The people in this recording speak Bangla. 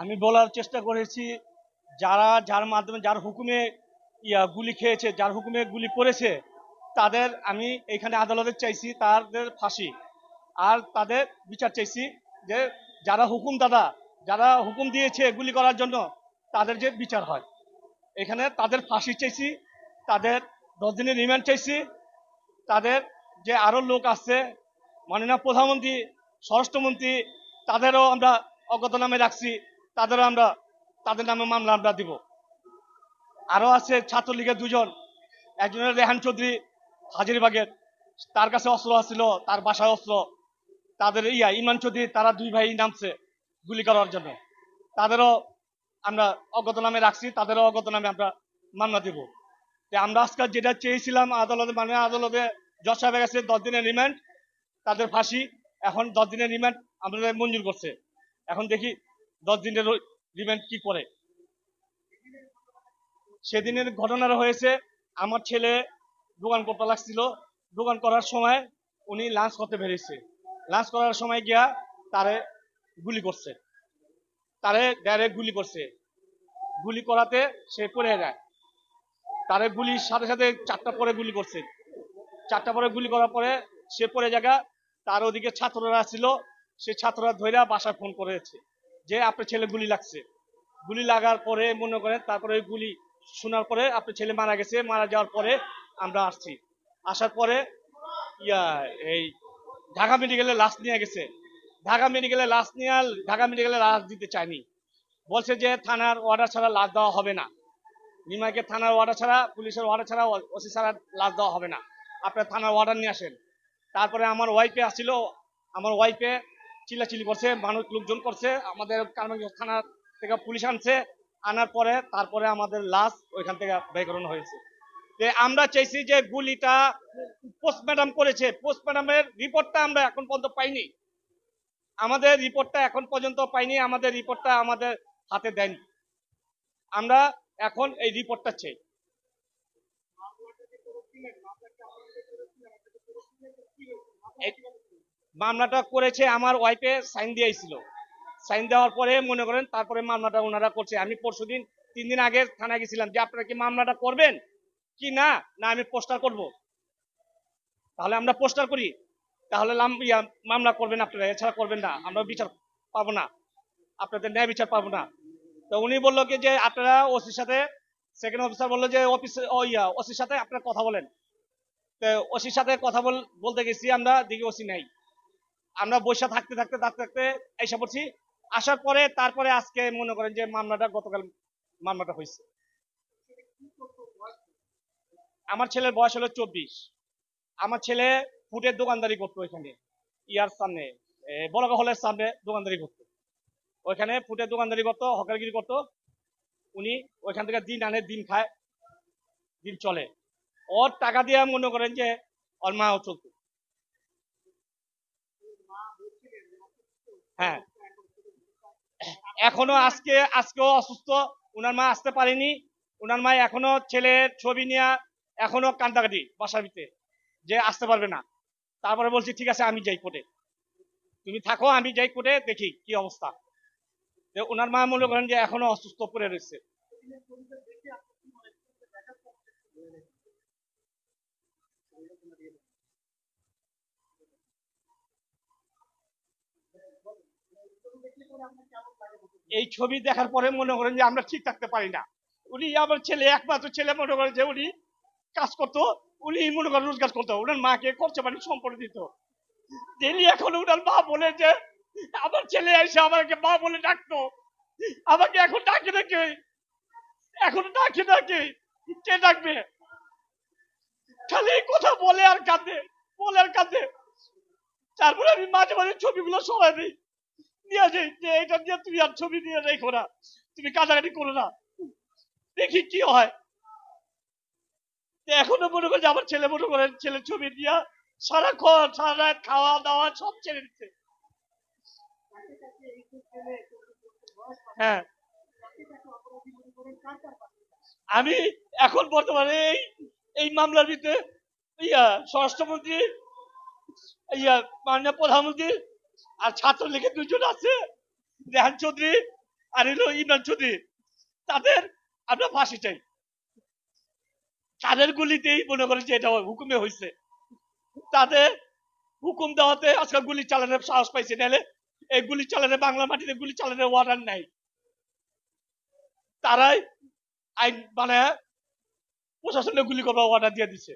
আমি বলার চেষ্টা করেছি যারা যার মাধ্যমে যার হুকুমে ইয়া গুলি খেয়েছে যার হুকুমে গুলি পড়েছে তাদের আমি এখানে আদালতে চাইছি তাদের ফাঁসি আর তাদের বিচার চাইছি যে যারা হুকুম দাদা যারা হুকুম দিয়েছে গুলি করার জন্য তাদের যে বিচার হয় এখানে তাদের ফাঁসি চাইছি তাদের দশ দিনের রিমান্ড চাইছি তাদের যে আরও লোক আছে মাননীয় প্রধানমন্ত্রী স্বরাষ্ট্রমন্ত্রী তাদেরও আমরা নামে রাখছি তাদের আমরা তাদের নামে মামলা আমরা দিব আরও আছে ছাত্রলীগের দুজন একজনের রেহান চৌধুরী হাজিরবাগের তার কাছে অস্ত্র আসছিল তার বাসায় অস্ত্র তাদের ইয়া ইমান চৌধুরী তারা দুই ভাই নামছে গুলি করার জন্য তাদেরও আমরা অজ্ঞত নামে রাখছি তাদেরও অজ্ঞত নামে আমরা মামলা দিব আমরা আজকাল যেটা চেয়েছিলাম আদালতে মানে আদালতে জজ সাহেবের কাছে দশ দিনের রিমান্ড তাদের ফাঁসি এখন দশ দিনের রিমান্ড আমাদের মঞ্জুর করছে এখন দেখি দশ দিনের রিমান্ড কি করে সেদিনের ঘটনাটা হয়েছে আমার ছেলে দোকান করতে লাগছিল দোকান করার সময় উনি লাঞ্চ করতে বেরিয়েছে লাঞ্চ করার সময় গিয়া তারে গুলি করছে তারে ডাইরেক্ট গুলি করছে গুলি করাতে সে পড়ে যায় তারে গুলি সাথে সাথে চারটা পরে গুলি করছে চারটা পরে গুলি করার পরে সে পড়ে জায়গা তার ওদিকে ছাত্ররা ছিল সে ছাত্ররা ধৈরা বাসায় ফোন করেছে যে আপনার ছেলে গুলি লাগছে গুলি লাগার পরে মনে করেন তারপরে ওই গুলি শোনার পরে আপনার ছেলে মারা গেছে মারা যাওয়ার পরে আমরা আসছি আসার পরে ইয়া এই ঢাকা মেডিকেলে লাশ নিয়ে গেছে ঢাকা মেডিকেলে লাশ নিয়ে ঢাকা মেডিকেলে লাশ দিতে চায়নি বলছে যে থানার অর্ডার ছাড়া লাশ দেওয়া হবে না নিমাইকে থানার অর্ডার ছাড়া পুলিশের অর্ডার ছাড়া ওসি ছাড়া লাশ দেওয়া হবে না আপনার থানার অর্ডার নিয়ে আসেন তারপরে আমার ওয়াইফে আসছিল আমার ওয়াইফে চিল্লাচিল্লি করছে মানুষ লোকজন করছে আমাদের কারমাগঞ্জ থানা থেকে পুলিশ আনছে আনার পরে তারপরে আমাদের লাশ ওইখান থেকে ব্যয় হয়েছে আমরা চাইছি যে গুলিটা পোস্ট ম্যাডাম করেছে পোস্ট ম্যাডামের রিপোর্টটা আমরা এখন পর্যন্ত পাইনি আমাদের রিপোর্টটা এখন পর্যন্ত পাইনি আমাদের রিপোর্টটা আমাদের হাতে দেয়নি আমরা এখন এই রিপোর্টটা চাই মামলাটা করেছে আমার ওয়াইফে সাইন দিয়েছিল সাইন দেওয়ার পরে মনে করেন তারপরে মামলাটা ওনারা করছে আমি পরশু দিন তিন দিন আগে থানায় গেছিলাম যে আপনারা কি মামলাটা করবেন কি না না আমি পোস্টার করব তাহলে আমরা পোস্টার করি তাহলে মামলা করবেন আপনারা এছাড়া করবেন না আমরা বিচার পাবো না আপনাদের ন্যায় বিচার পাবো না তো উনি বললো কি যে আপনারা ওসির সাথে সেকেন্ড অফিসার বললো যে অফিস ইয়া ওসির সাথে আপনারা কথা বলেন তো ওসির সাথে কথা বলতে গেছি আমরা দিকে ওসি নাই আমরা বসে থাকতে থাকতে থাকতে থাকতে এসে পড়ছি আসার পরে তারপরে আজকে মনে করেন যে মামলাটা গতকাল মামলাটা হয়েছে আমার ছেলের বয়স হলো চব্বিশ আমার ছেলে ফুটের দোকানদারি করতো এখানে ইয়ার সামনে বড় হলের সামনে দোকানদারি করতো ওইখানে ফুটের দোকানদারি করতো হকারগিরি করতো উনি ওইখান থেকে দিন আনে দিন খায় দিন চলে ওর টাকা দিয়ে মনে করেন যে ওর মাও চলতো হ্যাঁ এখনো আজকে আজকেও অসুস্থ উনার মা আসতে পারেনি উনার মা এখনো ছেলের ছবি নিয়ে এখনো কান্দাকাটি বাসার ভিতরে যে আসতে পারবে না তারপরে বলছি ঠিক আছে আমি যাই কোটে তুমি থাকো আমি যাই কোর্টে দেখি কি অবস্থা যে ওনার মা মনে করেন যে এখনো অসুস্থ পড়ে রয়েছে এই ছবি দেখার পরে মনে করেন যে আমরা ঠিক থাকতে পারি না উনি আমার ছেলে একমাত্র ছেলে মনে করেন যে উনি কাজ করতো উনি মনে করেন রোজগার করতো উনার মাকে করছে মানে সম্পর্ক দিত ডেলি এখন উনার মা বলে যে আমার ছেলে এসে আমাকে মা বলে ডাকতো আমাকে এখন ডাকে ডাকে এখন ডাকে ডাকে কে ডাকবে খালি কথা বলে আর কাঁদে বলে আর কাঁদে তারপরে আমি মাঝে মাঝে ছবিগুলো সরাই দিই নিয়ে যাই যে এটা নিয়ে তুমি আর ছবি নিয়ে রেখো না তুমি কাটাকাটি করো না দেখি কি হয় এখনো মনে করে আমার ছেলে মনে করে ছেলে ছবি দিয়া সারাক্ষণ সারা খাওয়া দাওয়া সব ছেড়ে দিচ্ছে হ্যাঁ আমি এখন বর্তমানে এই এই মামলার ভিতরে ইয়া স্বরাষ্ট্রমন্ত্রী ইয়া মাননীয় প্রধানমন্ত্রী আর দুজন আছে রেহান চৌধুরী আর ইমরান চৌধুরী তাদের আমরা ফাঁসি চাই তাদের গুলিতেই মনে যে এটা হুকুমে হয়েছে তাদের হুকুম দেওয়াতে আজকে গুলি চালানোর সাহস পাইছে নাহলে এই গুলি চালানো বাংলা মাটিতে গুলি চালানোর ওয়ার্ডার নাই তারাই আইন মানে প্রশাসনে গুলি করবার অর্ডার দিয়ে দিছে